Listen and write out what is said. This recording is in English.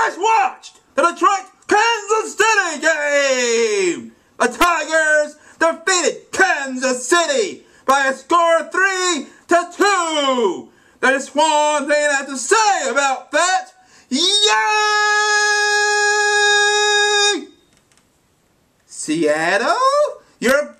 has watched the Detroit Kansas City game. The Tigers defeated Kansas City by a score of three to two. There's one thing I have to say about that. Yay! Seattle, you're